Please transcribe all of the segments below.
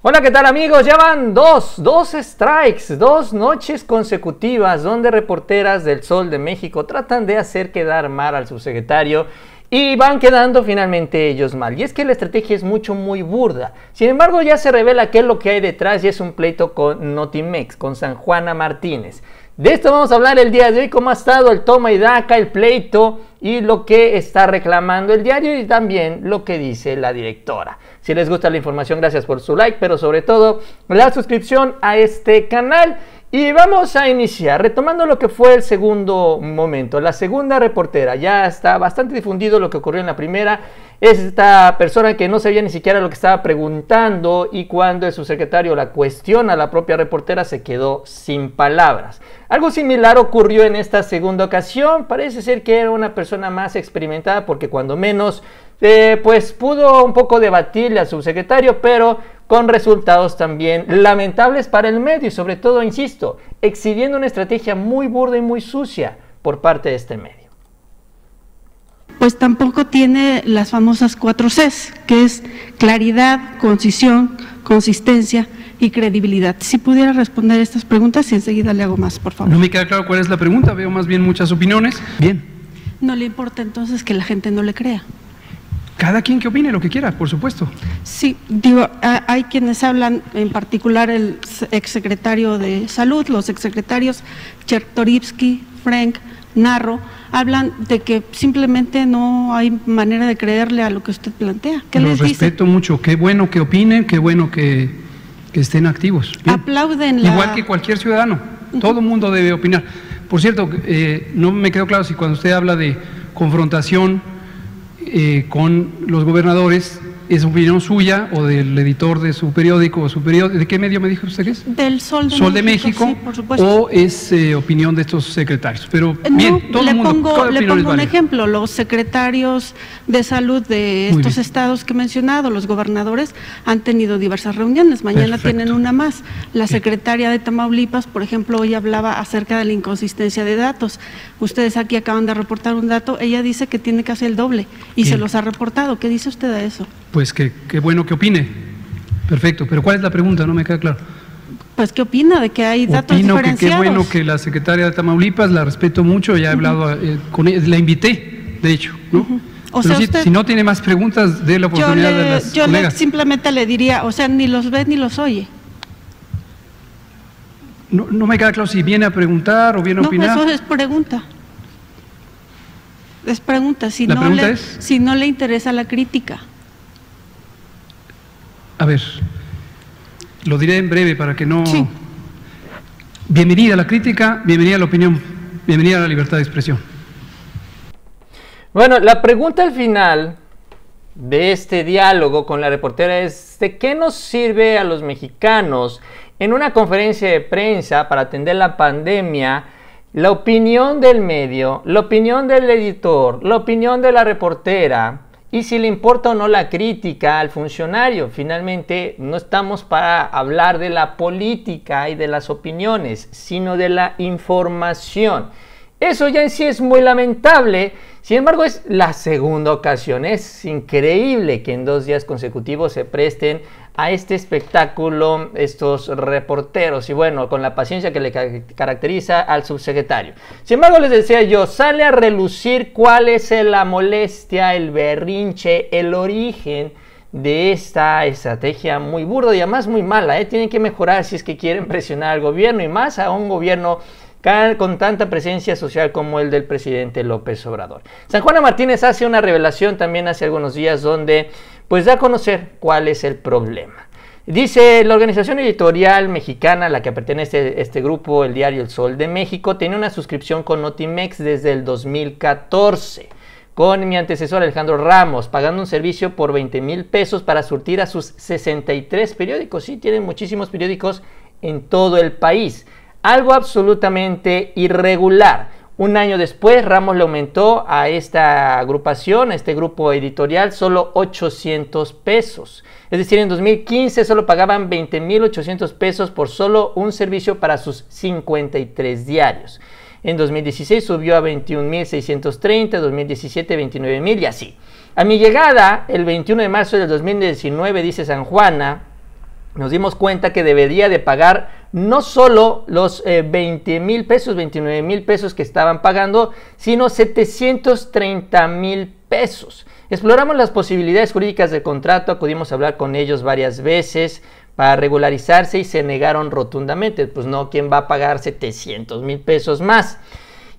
Hola, ¿qué tal amigos? Ya van dos, dos strikes, dos noches consecutivas donde reporteras del Sol de México tratan de hacer quedar mal al subsecretario y van quedando finalmente ellos mal. Y es que la estrategia es mucho, muy burda. Sin embargo, ya se revela que es lo que hay detrás y es un pleito con Notimex, con San Juana Martínez. De esto vamos a hablar el día de hoy, cómo ha estado el toma y daca, el pleito y lo que está reclamando el diario y también lo que dice la directora. Si les gusta la información, gracias por su like, pero sobre todo la suscripción a este canal. Y vamos a iniciar retomando lo que fue el segundo momento, la segunda reportera. Ya está bastante difundido lo que ocurrió en la primera es esta persona que no sabía ni siquiera lo que estaba preguntando y cuando su secretario la cuestiona, la propia reportera se quedó sin palabras. Algo similar ocurrió en esta segunda ocasión, parece ser que era una persona más experimentada porque cuando menos eh, pues pudo un poco debatirle al subsecretario, pero con resultados también lamentables para el medio y sobre todo, insisto, exhibiendo una estrategia muy burda y muy sucia por parte de este medio pues tampoco tiene las famosas cuatro Cs, que es claridad, concisión, consistencia y credibilidad. Si pudiera responder estas preguntas y enseguida le hago más, por favor. No me queda claro cuál es la pregunta, veo más bien muchas opiniones. Bien. No le importa entonces que la gente no le crea. Cada quien que opine lo que quiera, por supuesto. Sí, digo, hay quienes hablan, en particular el exsecretario de Salud, los exsecretarios Chertorivsky, Frank, narro, hablan de que simplemente no hay manera de creerle a lo que usted plantea. ¿Qué Los respeto mucho, qué bueno que opinen, qué bueno que, estén activos. Aplauden. Igual que cualquier ciudadano, todo mundo debe opinar. Por cierto, eh, no me quedó claro si cuando usted habla de confrontación eh, con los gobernadores, es opinión suya o del editor de su periódico o su periódico. ¿De qué medio me dijo usted que es? Del Sol de Sol De México por supuesto. O es eh, opinión de estos secretarios. Pero bien, todo le el mundo, pongo, le pongo un ejemplo. Los secretarios de salud de estos estados que he mencionado, los gobernadores, han tenido diversas reuniones. Mañana tienen una más. La secretaria de Tamaulipas, por ejemplo, hoy hablaba acerca de la inconsistencia de datos. Ustedes aquí acaban de reportar un dato. Ella dice que tiene casi el doble y se los ha reportado. ¿Qué dice usted a eso? pues qué bueno que opine. Perfecto, pero ¿cuál es la pregunta? No me queda claro. Pues qué opina de que hay datos Opino diferenciados? que qué bueno que la secretaria de Tamaulipas, la respeto mucho, ya he hablado eh, con ella, la invité, de hecho, ¿no? si, no tiene más preguntas, dé la oportunidad de las Yo simplemente le diría, o sea, ni los ve ni los oye. No, no me queda claro si viene a preguntar o viene a opinar. No, eso es pregunta. Es pregunta. Si Si no le interesa la crítica. A ver, lo diré en breve para que no... Bienvenida a la crítica, bienvenida a la opinión, bienvenida a la libertad de expresión. Bueno, la pregunta al final de este diálogo con la reportera es, ¿de qué nos sirve a los mexicanos en una conferencia de prensa para atender la pandemia? La opinión del medio, la opinión del editor, la opinión de la reportera, y si le importa o no la crítica al funcionario. Finalmente, no estamos para hablar de la política y de las opiniones, sino de la información. Eso ya en sí es muy lamentable. Sin embargo, es la segunda ocasión. Es increíble que en dos días consecutivos se presten a este espectáculo estos reporteros y bueno, con la paciencia que le caracteriza al subsecretario. Sin embargo, les decía yo, sale a relucir cuál es la molestia, el berrinche, el origen de esta estrategia muy burda y además muy mala. ¿eh? Tienen que mejorar si es que quieren presionar al gobierno y más a un gobierno con tanta presencia social como el del presidente López Obrador. San Juana Martínez hace una revelación también hace algunos días donde pues da a conocer cuál es el problema. Dice, la organización editorial mexicana a la que pertenece este grupo, el diario El Sol de México, tiene una suscripción con Notimex desde el 2014, con mi antecesor Alejandro Ramos, pagando un servicio por 20 mil pesos para surtir a sus 63 periódicos. Sí, tienen muchísimos periódicos en todo el país algo absolutamente irregular. Un año después, Ramos le aumentó a esta agrupación, a este grupo editorial, solo 800 pesos. Es decir, en 2015 solo pagaban 20.800 pesos por solo un servicio para sus 53 diarios. En 2016 subió a 21.630, 2017 29.000 y así. A mi llegada, el 21 de marzo del 2019, dice San Juana, nos dimos cuenta que debería de pagar no solo los 20 eh, mil pesos, 29 mil pesos que estaban pagando, sino 730 mil pesos. Exploramos las posibilidades jurídicas del contrato, acudimos a hablar con ellos varias veces para regularizarse y se negaron rotundamente. Pues no, ¿quién va a pagar 700 mil pesos más?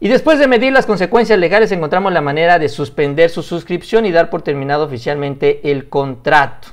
Y después de medir las consecuencias legales encontramos la manera de suspender su suscripción y dar por terminado oficialmente el contrato.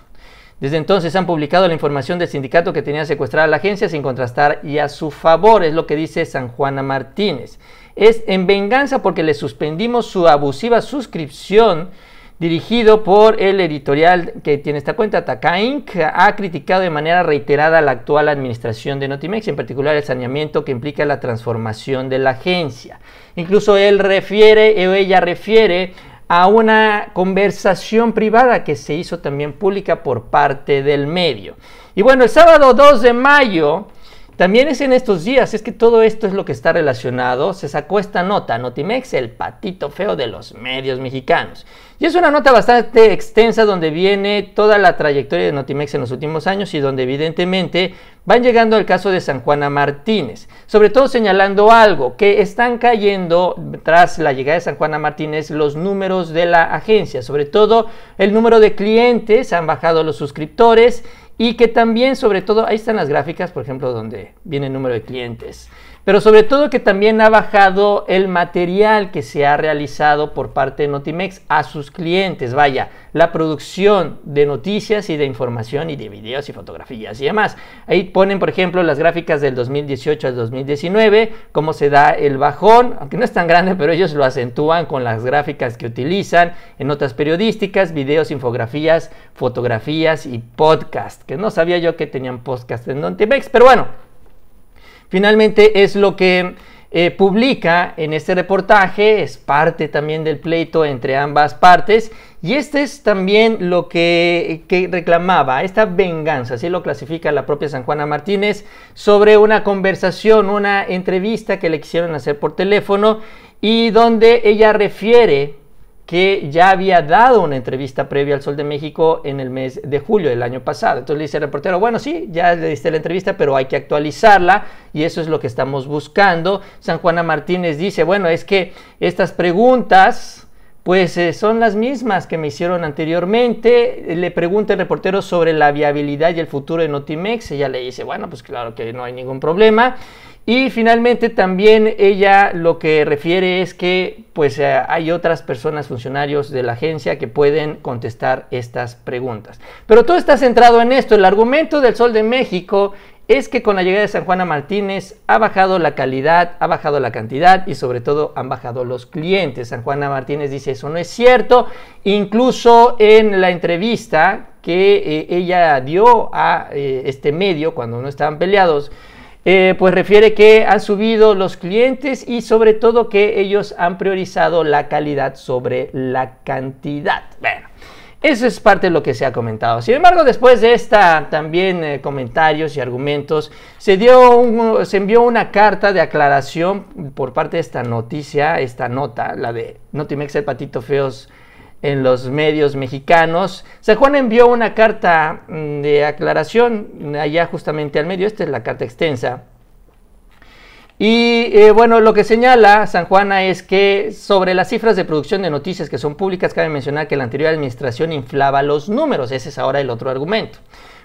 Desde entonces han publicado la información del sindicato que tenía secuestrada a la agencia sin contrastar y a su favor, es lo que dice San Juana Martínez. Es en venganza porque le suspendimos su abusiva suscripción dirigido por el editorial que tiene esta cuenta, Taka Inc., ha criticado de manera reiterada la actual administración de Notimex, en particular el saneamiento que implica la transformación de la agencia. Incluso él refiere, o ella refiere, a una conversación privada que se hizo también pública por parte del medio. Y bueno, el sábado 2 de mayo también es en estos días, es que todo esto es lo que está relacionado. Se sacó esta nota, Notimex, el patito feo de los medios mexicanos. Y es una nota bastante extensa donde viene toda la trayectoria de Notimex en los últimos años y donde evidentemente van llegando al caso de San Juana Martínez. Sobre todo señalando algo, que están cayendo tras la llegada de San Juana Martínez los números de la agencia. Sobre todo el número de clientes, han bajado los suscriptores y que también, sobre todo, ahí están las gráficas, por ejemplo, donde viene el número de clientes, pero sobre todo que también ha bajado el material que se ha realizado por parte de Notimex a sus clientes, vaya, la producción de noticias y de información y de videos y fotografías y demás. Ahí ponen, por ejemplo, las gráficas del 2018 al 2019, cómo se da el bajón, aunque no es tan grande, pero ellos lo acentúan con las gráficas que utilizan en otras periodísticas, videos, infografías, fotografías y podcast, que no sabía yo que tenían podcast en Notimex, pero bueno. Finalmente es lo que eh, publica en este reportaje, es parte también del pleito entre ambas partes y este es también lo que, que reclamaba, esta venganza, así lo clasifica la propia San Juana Martínez, sobre una conversación, una entrevista que le quisieron hacer por teléfono y donde ella refiere que ya había dado una entrevista previa al Sol de México en el mes de julio del año pasado. Entonces le dice el reportero, bueno, sí, ya le diste la entrevista, pero hay que actualizarla y eso es lo que estamos buscando. San Juana Martínez dice, bueno, es que estas preguntas pues eh, son las mismas que me hicieron anteriormente. Le pregunta el reportero sobre la viabilidad y el futuro de Notimex. Ella le dice, bueno, pues claro que no hay ningún problema. Y finalmente también ella lo que refiere es que pues eh, hay otras personas, funcionarios de la agencia que pueden contestar estas preguntas. Pero todo está centrado en esto. El argumento del Sol de México es que con la llegada de San Juana Martínez ha bajado la calidad, ha bajado la cantidad y sobre todo han bajado los clientes. San Juana Martínez dice eso no es cierto. Incluso en la entrevista que eh, ella dio a eh, este medio cuando no estaban peleados, eh, pues refiere que han subido los clientes y sobre todo que ellos han priorizado la calidad sobre la cantidad. Bueno, eso es parte de lo que se ha comentado. Sin embargo, después de esta también eh, comentarios y argumentos, se, dio se envió una carta de aclaración por parte de esta noticia, esta nota, la de Notimex el Patito Feos en los medios mexicanos. San Juan envió una carta mm, de aclaración allá justamente al medio, esta es la carta extensa. Y eh, bueno, lo que señala San Juana es que sobre las cifras de producción de noticias que son públicas, cabe mencionar que la anterior administración inflaba los números, ese es ahora el otro argumento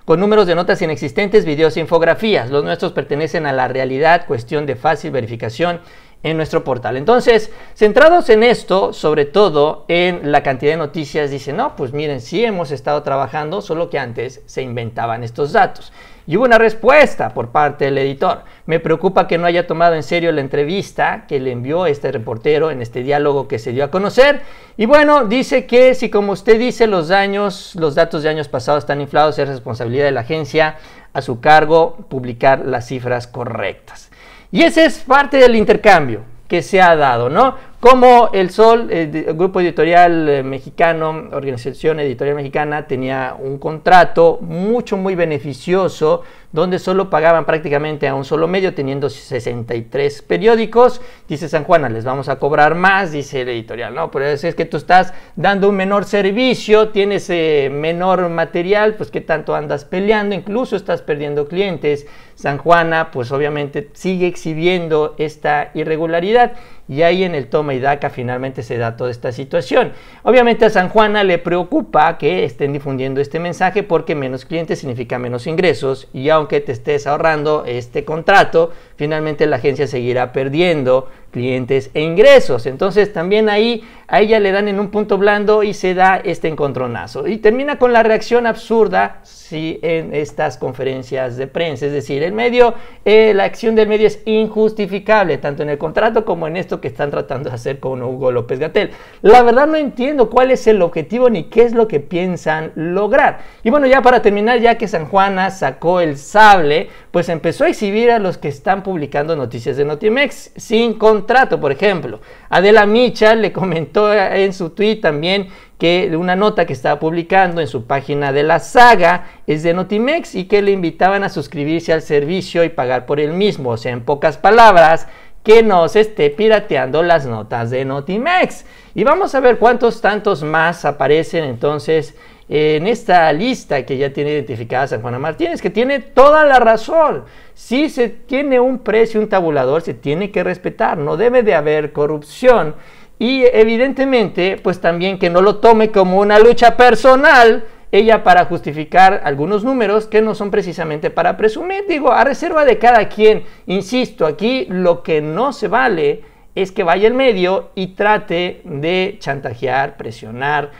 con números de notas inexistentes, videos e infografías. Los nuestros pertenecen a la realidad, cuestión de fácil verificación en nuestro portal. Entonces, centrados en esto, sobre todo en la cantidad de noticias, dice no, pues miren, sí hemos estado trabajando, solo que antes se inventaban estos datos. Y hubo una respuesta por parte del editor. Me preocupa que no haya tomado en serio la entrevista que le envió este reportero en este diálogo que se dio a conocer. Y bueno, dice que si como usted dice los daños, los datos de años pasados están inflados, es responsabilidad de la agencia a su cargo publicar las cifras correctas. Y ese es parte del intercambio que se ha dado, ¿no? Como el Sol, eh, el grupo editorial eh, mexicano, organización editorial mexicana, tenía un contrato mucho, muy beneficioso donde solo pagaban prácticamente a un solo medio, teniendo 63 periódicos. Dice San Juana, les vamos a cobrar más, dice el editorial. No, pero es que tú estás dando un menor servicio, tienes eh, menor material, pues qué tanto andas peleando, incluso estás perdiendo clientes. San Juana, pues obviamente sigue exhibiendo esta irregularidad y ahí en el toma y daca finalmente se da toda esta situación. Obviamente a San Juana le preocupa que estén difundiendo este mensaje porque menos clientes significa menos ingresos y aunque te estés ahorrando este contrato, finalmente la agencia seguirá perdiendo clientes e ingresos. Entonces también ahí a ella le dan en un punto blando y se da este encontronazo. Y termina con la reacción absurda si en estas conferencias de prensa. Es decir, el medio, eh, la acción del medio es injustificable, tanto en el contrato como en esto que están tratando de hacer con Hugo López Gatel. La verdad no entiendo cuál es el objetivo ni qué es lo que piensan lograr. Y bueno, ya para terminar, ya que San Juana sacó el sable, pues empezó a exhibir a los que están publicando noticias de Notimex sin contar trato por ejemplo. Adela Micha le comentó en su tweet también que una nota que estaba publicando en su página de la saga es de Notimex y que le invitaban a suscribirse al servicio y pagar por el mismo. O sea, en pocas palabras, que no se esté pirateando las notas de Notimex. Y vamos a ver cuántos tantos más aparecen entonces en esta lista que ya tiene identificada San Juana Martínez, que tiene toda la razón. Si se tiene un precio, un tabulador, se tiene que respetar, no debe de haber corrupción. Y evidentemente, pues también que no lo tome como una lucha personal, ella para justificar algunos números que no son precisamente para presumir. Digo, a reserva de cada quien, insisto, aquí lo que no se vale es que vaya el medio y trate de chantajear, presionar,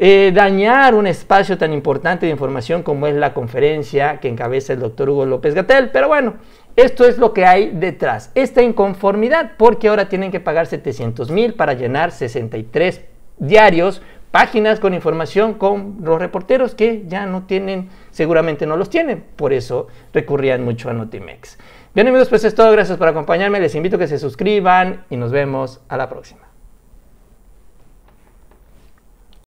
eh, dañar un espacio tan importante de información como es la conferencia que encabeza el doctor Hugo López Gatel. Pero bueno, esto es lo que hay detrás. Esta inconformidad, porque ahora tienen que pagar 700 mil para llenar 63 diarios, páginas con información con los reporteros que ya no tienen, seguramente no los tienen. Por eso recurrían mucho a Notimex. Bien amigos, pues es todo. Gracias por acompañarme. Les invito a que se suscriban y nos vemos a la próxima.